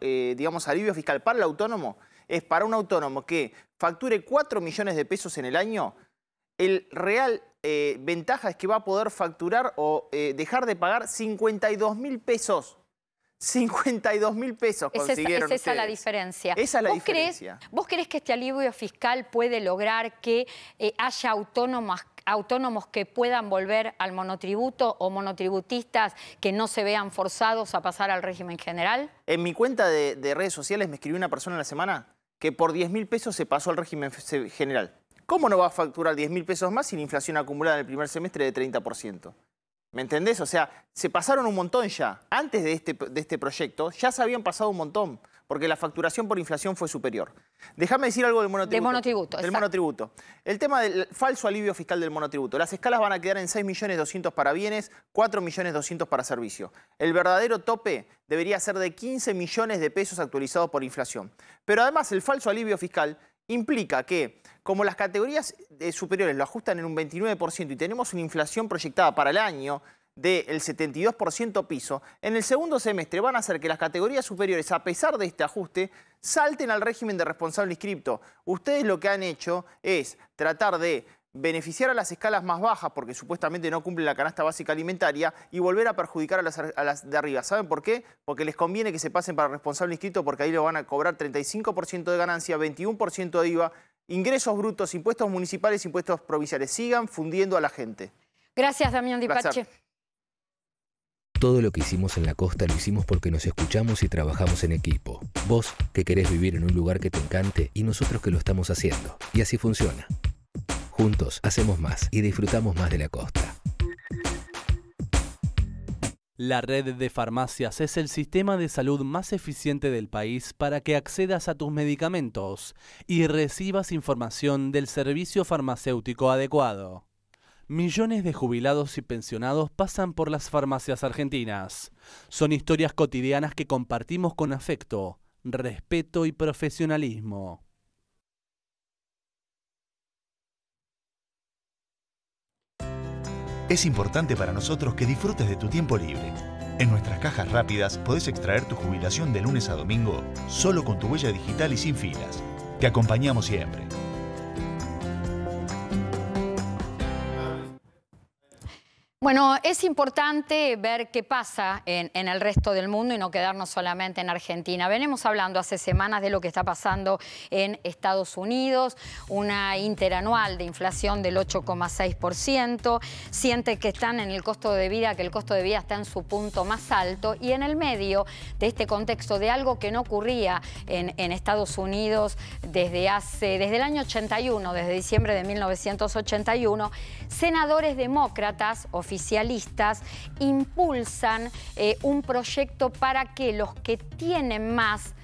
digamos, alivio fiscal para el autónomo es para un autónomo que facture 4 millones de pesos en el año, el real eh, ventaja es que va a poder facturar o eh, dejar de pagar 52 mil pesos. 52 mil pesos consiguieron esa, es la diferencia. ¿Vos diferencia. Crees, ¿Vos crees que este alivio fiscal puede lograr que eh, haya autónomos que puedan volver al monotributo o monotributistas que no se vean forzados a pasar al régimen general? En mi cuenta de, redes sociales me escribió una persona en la semana que por 10 mil pesos se pasó al régimen general. ¿Cómo no va a facturar 10 mil pesos más sin inflación acumulada en el primer semestre de 30%? ¿Me entendés? O sea, se pasaron un montón ya. Antes de este, de este proyecto ya se habían pasado un montón, porque la facturación por inflación fue superior. Déjame decir algo del monotributo. Del monotributo. Del monotributo. El tema del falso alivio fiscal del monotributo. Las escalas van a quedar en 6.200.000 para bienes, 4.200.000 para servicio. El verdadero tope debería ser de 15 millones de pesos actualizados por inflación. Pero además el falso alivio fiscal implica que como las categorías eh, superiores lo ajustan en un 29% y tenemos una inflación proyectada para el año del 72% piso, en el segundo semestre van a hacer que las categorías superiores, a pesar de este ajuste, salten al régimen de responsable inscripto. Ustedes lo que han hecho es tratar de beneficiar a las escalas más bajas porque supuestamente no cumplen la canasta básica alimentaria y volver a perjudicar a las, de arriba. ¿Saben por qué? Porque les conviene que se pasen para responsable inscrito porque ahí lo van a cobrar 35% de ganancia, 21% de IVA, ingresos brutos, impuestos municipales, impuestos provinciales. Sigan fundiendo a la gente. Gracias, Damián Dipache. Todo lo que hicimos en la costa lo hicimos porque nos escuchamos y trabajamos en equipo. Vos, que querés vivir en un lugar que te encante, y nosotros que lo estamos haciendo. Y así funciona. Juntos hacemos más y disfrutamos más de la costa. La red de farmacias es el sistema de salud más eficiente del país para que accedas a tus medicamentos y recibas información del servicio farmacéutico adecuado. Millones de jubilados y pensionados pasan por las farmacias argentinas. Son historias cotidianas que compartimos con afecto, respeto y profesionalismo. Es importante para nosotros que disfrutes de tu tiempo libre. En nuestras cajas rápidas podés extraer tu jubilación de lunes a domingo solo con tu huella digital y sin filas. Te acompañamos siempre. Bueno, es importante ver qué pasa en, el resto del mundo y no quedarnos solamente en Argentina. Venimos hablando hace semanas de lo que está pasando en Estados Unidos, una interanual de inflación del 8,6%, siente que están en el costo de vida, que el costo de vida está en su punto más alto y en el medio de este contexto de algo que no ocurría en, Estados Unidos desde, hace, desde el año 81, desde diciembre de 1981, senadores demócratas oficialistas impulsan eh, un proyecto para que los que tienen más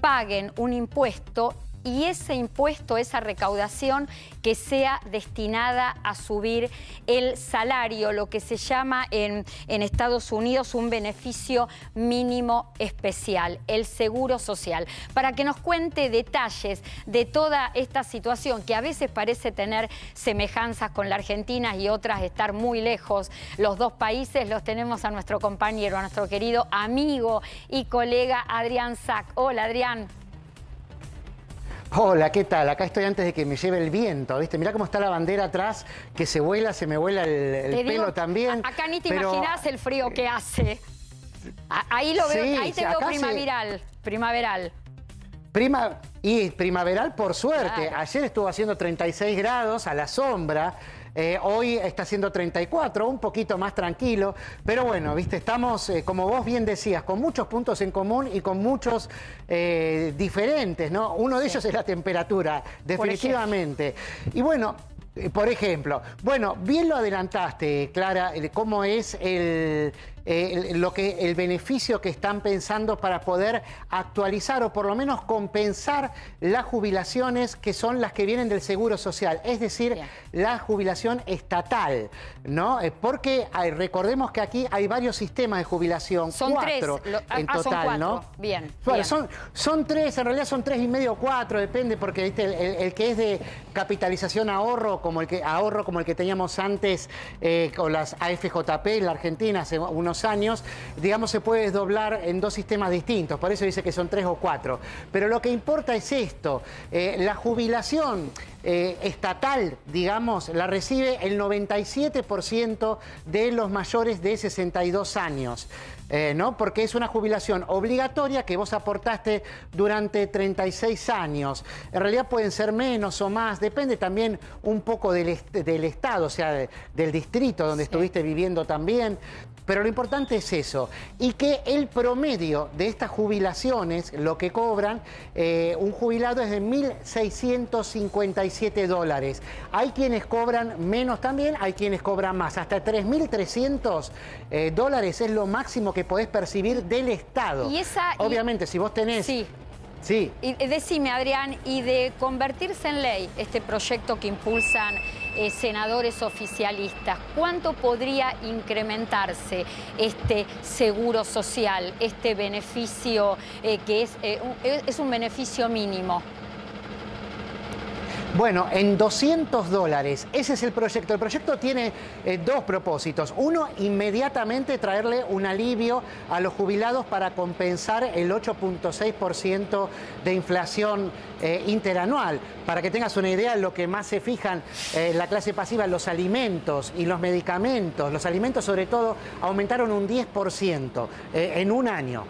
paguen un impuesto y ese impuesto, esa recaudación, que sea destinada a subir el salario, lo que se llama en, Estados Unidos un beneficio mínimo especial, el seguro social. Para que nos cuente detalles de toda esta situación que a veces parece tener semejanzas con la Argentina y otras estar muy lejos, los dos países los tenemos a nuestro compañero, a nuestro querido amigo y colega Adrián Sack. Hola Adrián. Hola, ¿qué tal? Acá estoy antes de que me lleve el viento, ¿viste? Mirá cómo está la bandera atrás, que se vuela, se me vuela el, pelo también. Acá ni te el frío que eh, hace. Ahí lo veo, ahí te veo primaveral, primaveral. Prima, y primaveral por suerte. Ayer estuvo haciendo 36 grados a la sombra. Eh, hoy está haciendo 34, un poquito más tranquilo, pero bueno, viste, estamos, eh, como vos bien decías, con muchos puntos en común y con muchos eh, diferentes, ¿no? Uno de ellos es la temperatura, definitivamente. Y bueno, por ejemplo, bueno, bien lo adelantaste, Clara, cómo es el, eh, lo que, el beneficio que están pensando para poder actualizar o por lo menos compensar las jubilaciones que son las que vienen del Seguro Social, es decir, la jubilación estatal, ¿no? Eh, porque recordemos que aquí hay varios sistemas de jubilación, son cuatro ah, ah, en total, ¿no? Bien. Bueno, Son, son tres, en realidad son tres y medio o cuatro, depende, porque El, que es de capitalización ahorro, como el que ahorro como el que teníamos antes eh, con las AFJP en la Argentina hace unos años, digamos, se puede desdoblar en dos sistemas distintos, por eso dice que son tres o cuatro. Pero lo que importa es esto, eh, la jubilación eh, estatal, digamos, la recibe el 97% de los mayores de 62 años. Eh, ¿no? Porque es una jubilación obligatoria que vos aportaste durante 36 años. En realidad pueden ser menos o más, depende también un poco del, estado, o sea, del distrito donde estuviste viviendo también. Pero lo importante es eso, y que el promedio de estas jubilaciones, lo que cobran, eh, un jubilado es de 1.657 dólares. Hay quienes cobran menos también, hay quienes cobran más. Hasta 3.300 eh, dólares es lo máximo que podés percibir del Estado. Obviamente, si vos tenés sí. Sí. Y eh, decime, Adrián, y de convertirse en ley este proyecto que impulsan eh, senadores oficialistas. ¿Cuánto podría incrementarse este seguro social, este beneficio eh, que eh, es, es un beneficio mínimo? Bueno, en 200 dólares, ese es el proyecto. El proyecto tiene eh, dos propósitos. Uno, inmediatamente traerle un alivio a los jubilados para compensar el 8.6% de inflación eh, interanual. Para que tengas una idea, lo que más se fijan en eh, la clase pasiva, los alimentos y los medicamentos. Los alimentos sobre todo aumentaron un 10% en un año.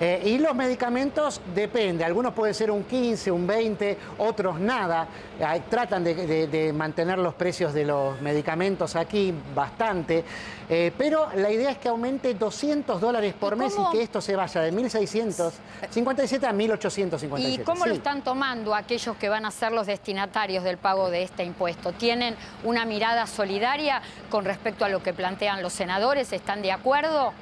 Eh, y los medicamentos depende, algunos pueden ser un 15, un 20, otros nada. tratan de, mantener los precios de los medicamentos aquí bastante, eh, pero la idea es que aumente 200 dólares por mes y que esto se vaya de 1.657 a 1.857. ¿Y cómo lo están tomando aquellos que van a ser los destinatarios del pago de este impuesto? ¿Tienen una mirada solidaria con respecto a lo que plantean los senadores? ¿Están de acuerdo?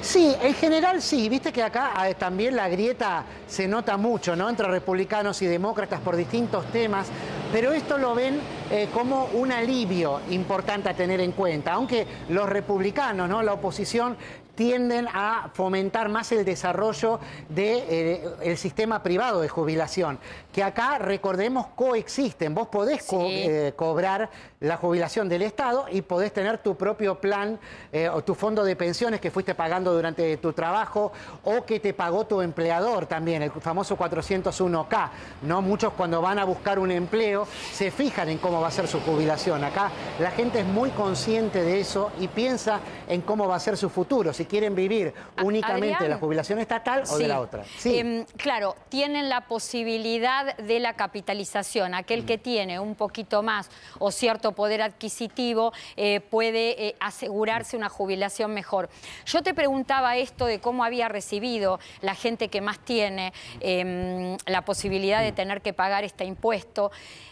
Sí, en general sí, viste que acá ah, también la grieta se nota mucho, ¿no? Entre republicanos y demócratas por distintos temas, pero esto lo ven eh, como un alivio importante a tener en cuenta, aunque los republicanos, ¿no? La oposición tienden a fomentar más el desarrollo del de, eh, sistema privado de jubilación, que acá, recordemos, coexisten. Vos podés eh, cobrar la jubilación del Estado y podés tener tu propio plan eh, o tu fondo de pensiones que fuiste pagando durante tu trabajo o que te pagó tu empleador también, el famoso 401K. ¿no? Muchos cuando van a buscar un empleo se fijan en cómo va a ser su jubilación. Acá la gente es muy consciente de eso y piensa en cómo va a ser su futuro quieren vivir, únicamente de la jubilación estatal o de la otra. Sí. Em, claro, tienen la posibilidad de la capitalización. Aquel que tiene un poquito más o cierto poder adquisitivo eh, puede eh, asegurarse una jubilación mejor. Yo te preguntaba esto de cómo había recibido la gente que más tiene em, la posibilidad de mm. tener que pagar este impuesto.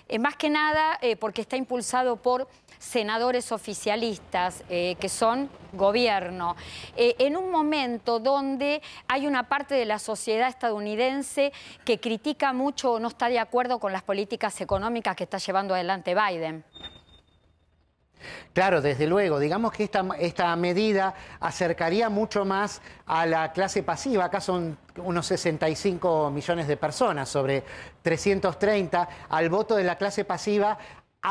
Eh, más que nada porque está impulsado por senadores oficialistas, que son gobierno. Eh, en un momento donde hay una parte de la sociedad estadounidense que critica mucho o no está de acuerdo con las políticas económicas que está llevando adelante Biden. Claro, desde luego. Digamos que esta, esta, medida acercaría mucho más a la clase pasiva. Acá son unos 65 millones de personas sobre 330 al voto de la clase pasiva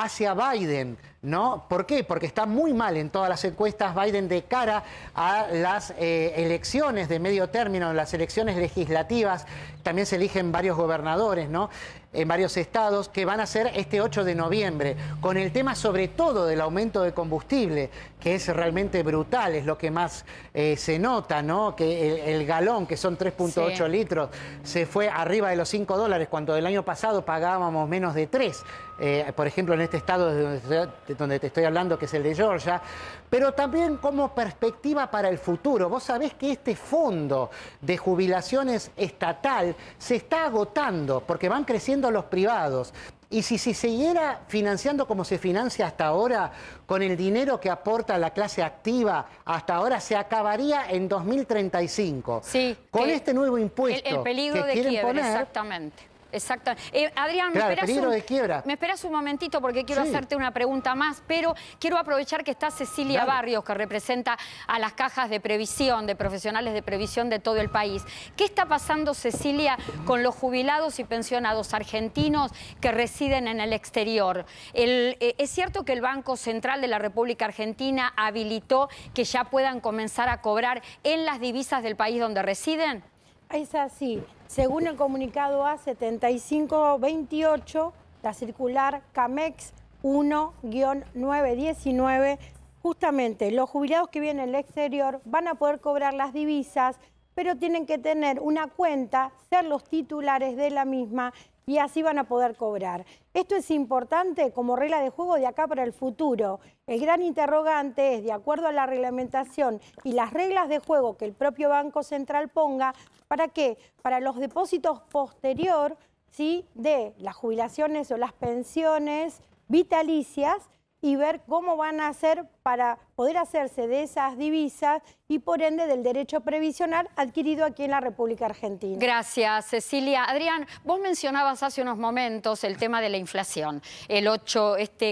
hacia Biden, ¿no? ¿Por qué? Porque está muy mal en todas las encuestas Biden de cara a las eh, elecciones de medio término, las elecciones legislativas, también se eligen varios gobernadores, ¿no? en varios estados, que van a ser este 8 de noviembre, con el tema sobre todo del aumento de combustible, que es realmente brutal, es lo que más eh, se nota, ¿no? Que el, galón, que son 3.8 litros, se fue arriba de los 5 dólares, cuando el año pasado pagábamos menos de 3. Eh, por ejemplo, en este estado donde te estoy hablando, que es el de Georgia, pero también como perspectiva para el futuro. Vos sabés que este fondo de jubilaciones estatal se está agotando porque van creciendo los privados. Y si se siguiera financiando como se financia hasta ahora, con el dinero que aporta la clase activa, hasta ahora se acabaría en 2035. Sí. Con este nuevo impuesto. El, peligro que de quieren poner, exactamente Exacto. Eh, Adrián, me, esperas un, momentito porque quiero hacerte una pregunta más, pero quiero aprovechar que está Cecilia Barrios, que representa a las cajas de previsión, de profesionales de previsión de todo el país. ¿Qué está pasando, Cecilia, con los jubilados y pensionados argentinos que residen en el exterior? Eh, es cierto que el Banco Central de la República Argentina habilitó que ya puedan comenzar a cobrar en las divisas del país donde residen? Es así. Según el comunicado A7528, la circular CAMEX 1-919, justamente los jubilados que vienen del exterior van a poder cobrar las divisas, pero tienen que tener una cuenta, ser los titulares de la misma y así van a poder cobrar. Esto es importante como regla de juego de acá para el futuro. El gran interrogante es, de acuerdo a la reglamentación y las reglas de juego que el propio Banco Central ponga, ¿para qué? Para los depósitos posterior ¿sí? de las jubilaciones o las pensiones vitalicias y ver cómo van a hacer para poder hacerse de esas divisas y por ende del derecho previsional adquirido aquí en la República Argentina. Gracias, Cecilia. Adrián, vos mencionabas hace unos momentos el tema de la inflación, el 8, este,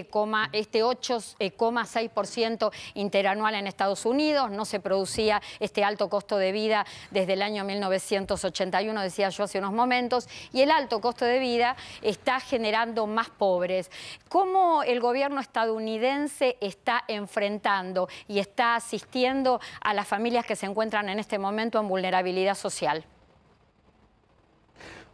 este 8,6% eh, interanual en Estados Unidos, no se producía este alto costo de vida desde el año 1981, decía yo hace unos momentos, y el alto costo de vida está generando más pobres. ¿Cómo el gobierno estadounidense está enfrentando y está asistiendo a las familias que se encuentran en este momento en vulnerabilidad social?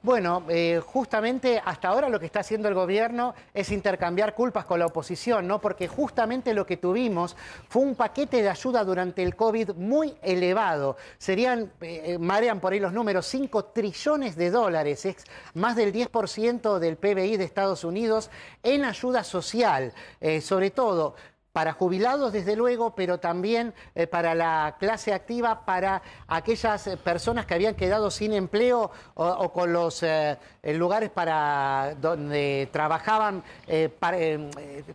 Bueno, eh, justamente hasta ahora lo que está haciendo el gobierno es intercambiar culpas con la oposición, ¿no? Porque justamente lo que tuvimos fue un paquete de ayuda durante el COVID muy elevado. Serían, eh, marean por ahí los números, 5 trillones de dólares, es más del 10% del PBI de Estados Unidos en ayuda social, eh, sobre todo para jubilados, desde luego, pero también eh, para la clase activa, para aquellas eh, personas que habían quedado sin empleo o, con los eh, lugares para donde trabajaban para,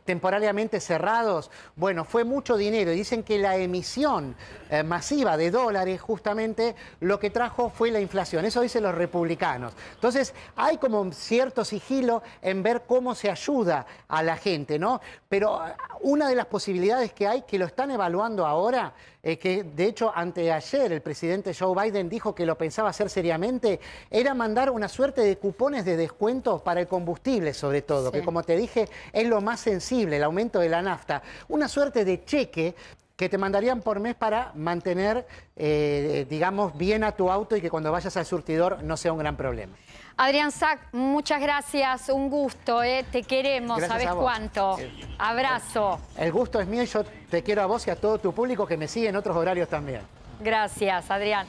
temporariamente cerrados. Bueno, fue mucho dinero. Dicen que la emisión masiva de dólares justamente lo que trajo fue la inflación. Eso dicen los republicanos. Entonces, hay como cierto sigilo en ver cómo se ayuda a la gente, ¿no? Pero una de las posibilidades que hay que lo están evaluando ahora, eh, que de hecho anteayer el presidente Joe Biden dijo que lo pensaba hacer seriamente, era mandar una suerte de cupones de descuento para el combustible sobre todo, que como te dije es lo más sensible, el aumento de la nafta, una suerte de cheque que te mandarían por mes para mantener, eh, digamos, bien a tu auto y que cuando vayas al surtidor no sea un gran problema. Adrián Sack, muchas gracias, un gusto, eh, te queremos, sabes cuánto. Abrazo. El gusto es mío y yo te quiero a vos y a todo tu público que me sigue en otros horarios también. Gracias, Adrián.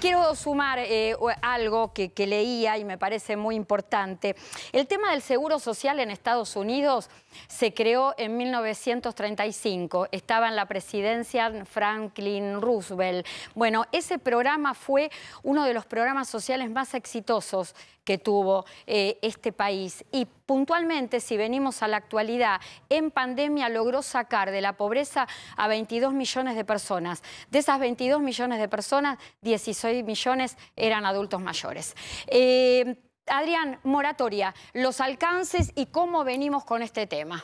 Quiero sumar eh, algo que, leía y me parece muy importante. El tema del seguro social en Estados Unidos se creó en 1935. Estaba en la presidencia Franklin Roosevelt. Bueno, ese programa fue uno de los programas sociales más exitosos que tuvo eh, este país. Y Puntualmente, si venimos a la actualidad, en pandemia logró sacar de la pobreza a 22 millones de personas. De esas 22 millones de personas, 16 millones eran adultos mayores. Eh, Adrián, moratoria, los alcances y cómo venimos con este tema.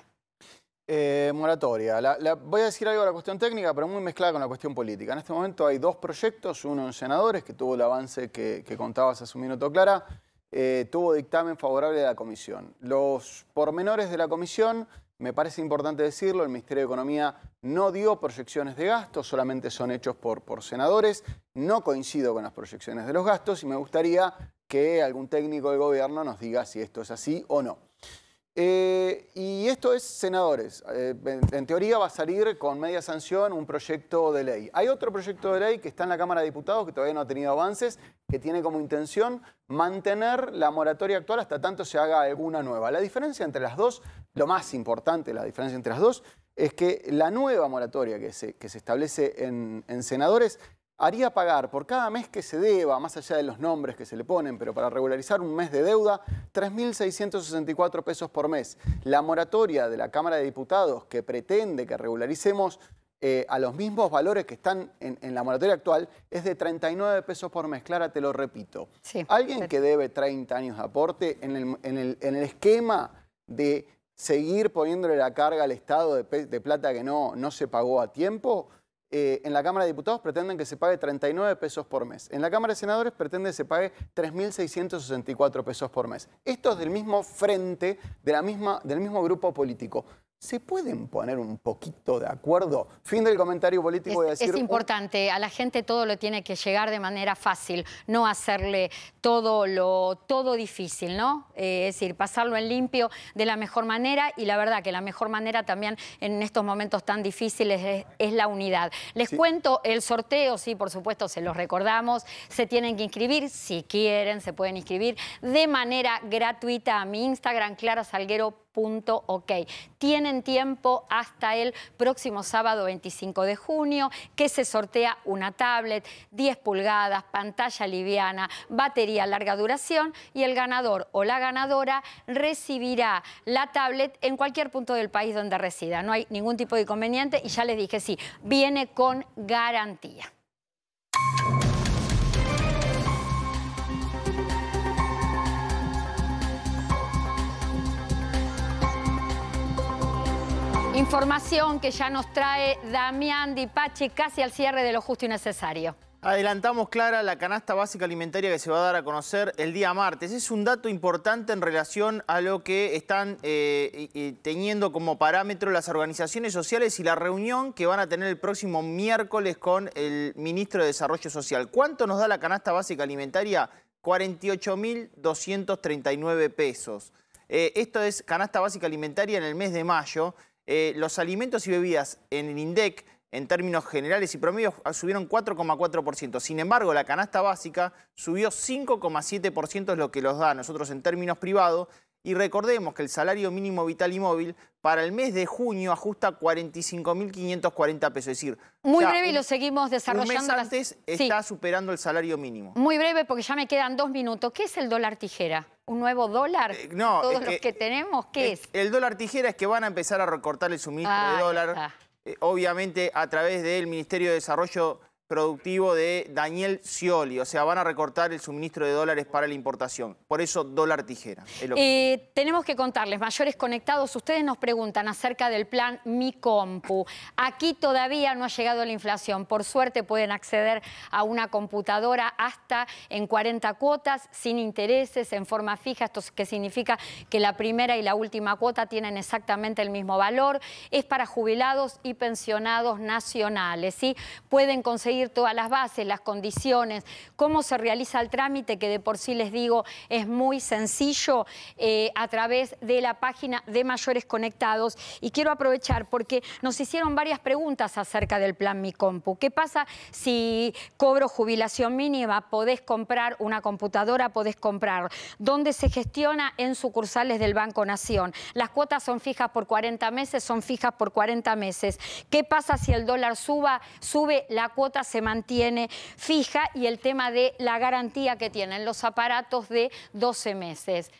Eh, moratoria. voy a decir algo de la cuestión técnica, pero muy mezclada con la cuestión política. En este momento hay dos proyectos, uno en senadores, que tuvo el avance que, que contabas hace un minuto, Clara, eh, tuvo dictamen favorable de la comisión. Los pormenores de la comisión, me parece importante decirlo, el Ministerio de Economía no dio proyecciones de gastos, solamente son hechos por, por senadores. No coincido con las proyecciones de los gastos y me gustaría que algún técnico del gobierno nos diga si esto es así o no. Eh, y esto es senadores. Eh, en, teoría va a salir con media sanción un proyecto de ley. Hay otro proyecto de ley que está en la Cámara de Diputados que todavía no ha tenido avances, que tiene como intención mantener la moratoria actual hasta tanto se haga alguna nueva. La diferencia entre las dos, lo más importante, la diferencia entre las dos, es que la nueva moratoria que se, establece en senadores haría pagar por cada mes que se deba, más allá de los nombres que se le ponen, pero para regularizar un mes de deuda, 3.664 pesos por mes. La moratoria de la Cámara de Diputados que pretende que regularicemos eh, a los mismos valores que están en, la moratoria actual es de 39 pesos por mes. Clara, te lo repito. Alguien que debe 30 años de aporte en el, esquema de seguir poniéndole la carga al Estado de, plata que no se pagó a tiempo, eh, en la Cámara de Diputados pretenden que se pague 39 pesos por mes. En la Cámara de Senadores pretenden que se pague 3.664 pesos por mes. Esto es del mismo frente, de la misma, del mismo grupo político. ¿Se pueden poner un poquito de acuerdo? Fin del comentario político. Es, oh, importante, a la gente todo lo tiene que llegar de manera fácil, no hacerle todo lo todo difícil, ¿no? Eh, es decir, pasarlo en limpio de la mejor manera y la verdad que la mejor manera también en estos momentos tan difíciles es, la unidad. Les cuento el sorteo, sí, por supuesto, se los recordamos. Se tienen que inscribir, si quieren, se pueden inscribir de manera gratuita a mi Instagram, Salguero. Punto, .ok. Tienen tiempo hasta el próximo sábado 25 de junio que se sortea una tablet, 10 pulgadas, pantalla liviana, batería larga duración y el ganador o la ganadora recibirá la tablet en cualquier punto del país donde resida. No hay ningún tipo de inconveniente y ya les dije, sí, viene con garantía. Información que ya nos trae Damián Dipache casi al cierre de lo justo y necesario. Adelantamos, Clara, la canasta básica alimentaria que se va a dar a conocer el día martes. Es un dato importante en relación a lo que están eh, teniendo como parámetro las organizaciones sociales y la reunión que van a tener el próximo miércoles con el ministro de Desarrollo Social. ¿Cuánto nos da la canasta básica alimentaria? 48.239 pesos. Eh, esto es canasta básica alimentaria en el mes de mayo eh, los alimentos y bebidas en el INDEC, en términos generales y promedios, subieron 4,4%. Sin embargo, la canasta básica subió 5,7%, es lo que los da a nosotros en términos privados, y recordemos que el salario mínimo vital y móvil para el mes de junio ajusta a 45.540 pesos. Es decir, muy breve y lo seguimos desarrollando. mes antes está superando el salario mínimo. Muy breve porque ya me quedan dos minutos. ¿Qué es el dólar tijera? ¿Un nuevo dólar? Eh, no. ¿Todos los que tenemos? ¿Qué es, El dólar tijera es que van a empezar a recortar el suministro ah, de dólar. Eh, obviamente a través del Ministerio de Desarrollo productivo de Daniel Scioli, o sea, van a recortar el suministro de dólares para la importación. Por eso, dólar tijera. Eh, tenemos que contarles, mayores conectados, ustedes nos preguntan acerca del plan Mi Compu. Aquí todavía no ha llegado la inflación. Por suerte pueden acceder a una computadora hasta en 40 cuotas, sin intereses, en forma fija, esto que significa que la primera y la última cuota tienen exactamente el mismo valor. Es para jubilados y pensionados nacionales. ¿sí? Pueden conseguir todas las bases, las condiciones, cómo se realiza el trámite, que de por sí les digo es muy sencillo eh, a través de la página de Mayores Conectados. Y quiero aprovechar porque nos hicieron varias preguntas acerca del plan Mi Compu. ¿Qué pasa si cobro jubilación mínima? ¿Podés comprar una computadora? ¿Podés comprar? ¿Dónde se gestiona? En sucursales del Banco Nación. Las cuotas son fijas por 40 meses, son fijas por 40 meses. ¿Qué pasa si el dólar suba, sube? La cuota se mantiene fija y el tema de la garantía que tienen los aparatos de 12 meses.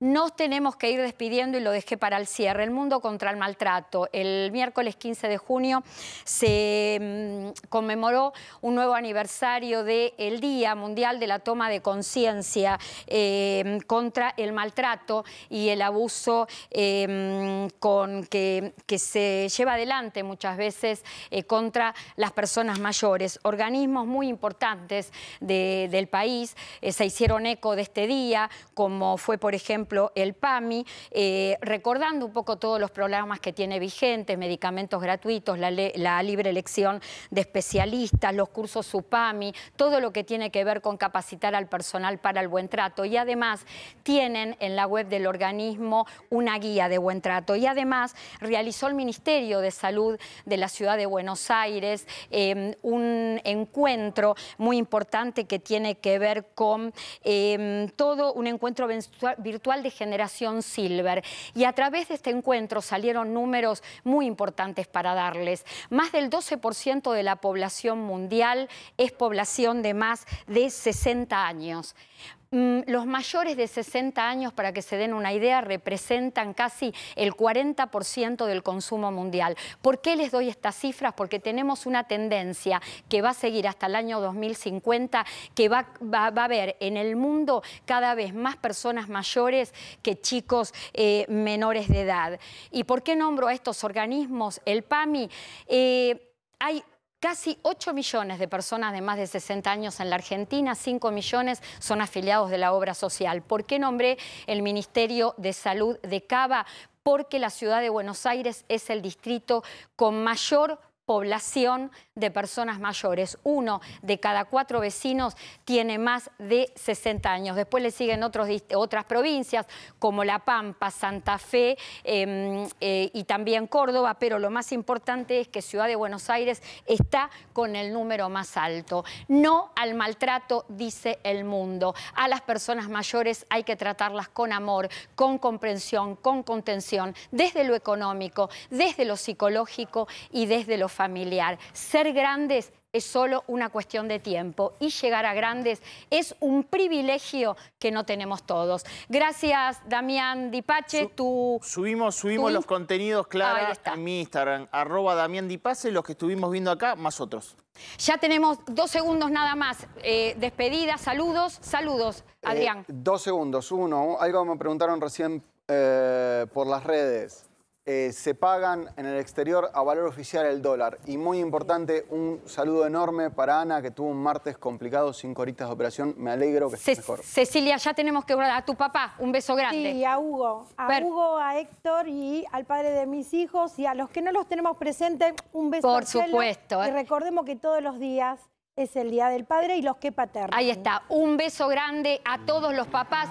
Nos tenemos que ir despidiendo y lo dejé para el cierre. El mundo contra el maltrato. El miércoles 15 de junio se mm, conmemoró un nuevo aniversario del Día Mundial de la Toma de Conciencia em, contra el maltrato y el abuso em, con que, se lleva adelante muchas veces eh, contra las personas mayores organismos muy importantes del país eh, se hicieron eco de este día, como fue, por ejemplo, el PAMI, eh, recordando un poco todos los programas que tiene vigentes, medicamentos gratuitos, la, libre elección de especialistas, los cursos UPAMI, todo lo que tiene que ver con capacitar al personal para el buen trato. Y además tienen en la web del organismo una guía de buen trato. Y además realizó el Ministerio de Salud de la Ciudad de Buenos Aires eh, un encuentro muy importante que tiene que ver con em, todo un encuentro virtual de generación Silver. Y a través de este encuentro salieron números muy importantes para darles. Más del 12% de la población mundial es población de más de 60 años. Mm, los mayores de 60 años, para que se den una idea, representan casi el 40% del consumo mundial. ¿Por qué les doy estas cifras? Porque tenemos una tendencia que va a seguir hasta el año 2050, que va, a haber en el mundo cada vez más personas mayores que chicos eh, menores de edad. ¿Y por qué nombro a estos organismos? El PAMI. Eh, hay Casi 8 millones de personas de más de 60 años en la Argentina, 5 millones son afiliados de la obra social. ¿Por qué nombré el Ministerio de Salud de Cava? Porque la ciudad de Buenos Aires es el distrito con mayor población de personas mayores. Uno de cada cuatro vecinos tiene más de 60 años. Después le siguen otras provincias como La Pampa, Santa Fe em, eh, y también Córdoba, pero lo más importante es que Ciudad de Buenos Aires está con el número más alto. No al maltrato, dice el mundo. A las personas mayores hay que tratarlas con amor, con comprensión, con contención, desde lo económico, desde lo psicológico y desde lo familiar. Ser grandes es solo una cuestión de tiempo y llegar a grandes es un privilegio que no tenemos todos. Gracias, Damián Dipache. tu, subimos subimos los contenidos, Clara, en mi Instagram, arroba Damián Dipache, los que estuvimos viendo acá, más otros. Ya tenemos dos segundos nada más. Eh, despedida, saludos, saludos, eh, Adrián. dos segundos. Uno, algo me preguntaron recién eh, por las redes. Eh, se pagan en el exterior a valor oficial el dólar. Y muy importante, un saludo enorme para Ana, que tuvo un martes complicado, cinco horitas de operación. Me alegro que mejor. Cecilia, ya tenemos que a tu papá. Un beso grande. y a Hugo. A Hugo, a Héctor y al padre de mis hijos. Y a los que no los tenemos presentes, un beso. Por supuesto. Eh. Y recordemos que todos los días es el Día del Padre y los que paternos. Ahí está. Un beso grande a todos los papás.